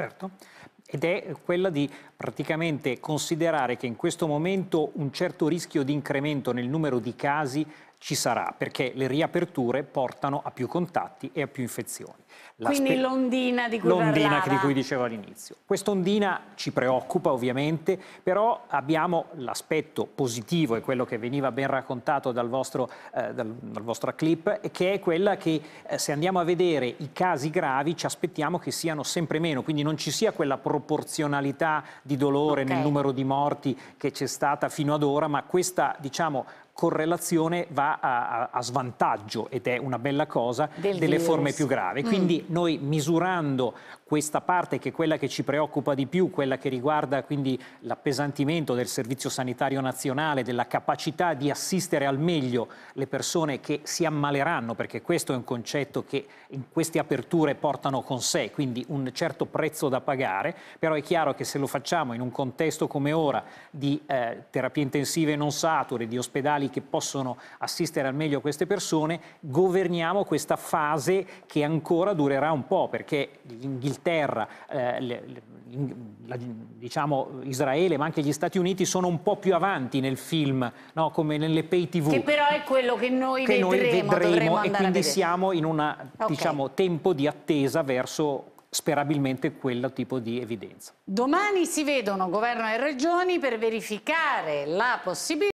Certo, ed è quella di praticamente considerare che in questo momento un certo rischio di incremento nel numero di casi ci sarà, perché le riaperture portano a più contatti e a più infezioni. La Quindi l'ondina di cui L'ondina di cui dicevo all'inizio. Quest'ondina ci preoccupa ovviamente, però abbiamo l'aspetto positivo, e quello che veniva ben raccontato dal vostro, eh, dal, dal vostro clip, che è quella che eh, se andiamo a vedere i casi gravi ci aspettiamo che siano sempre meno, quindi non ci sia quella probabilità proporzionalità di dolore okay. nel numero di morti che c'è stata fino ad ora, ma questa diciamo, correlazione va a, a, a svantaggio, ed è una bella cosa, Del delle virus. forme più gravi. Quindi mm. noi misurando questa parte che è quella che ci preoccupa di più, quella che riguarda quindi l'appesantimento del Servizio Sanitario Nazionale, della capacità di assistere al meglio le persone che si ammaleranno, perché questo è un concetto che in queste aperture portano con sé, quindi un certo prezzo da pagare, però è chiaro che se lo facciamo in un contesto come ora di eh, terapie intensive non sature, di ospedali che possono assistere al meglio queste persone, governiamo questa fase che ancora durerà un po', perché l'Inghilterra, eh, le, la, diciamo Israele, ma anche gli Stati Uniti sono un po' più avanti nel film, no? come nelle pay tv. Che però è quello che noi che vedremo, noi vedremo e quindi siamo in un okay. diciamo, tempo di attesa verso sperabilmente quel tipo di evidenza. Domani si vedono governo e regioni per verificare la possibilità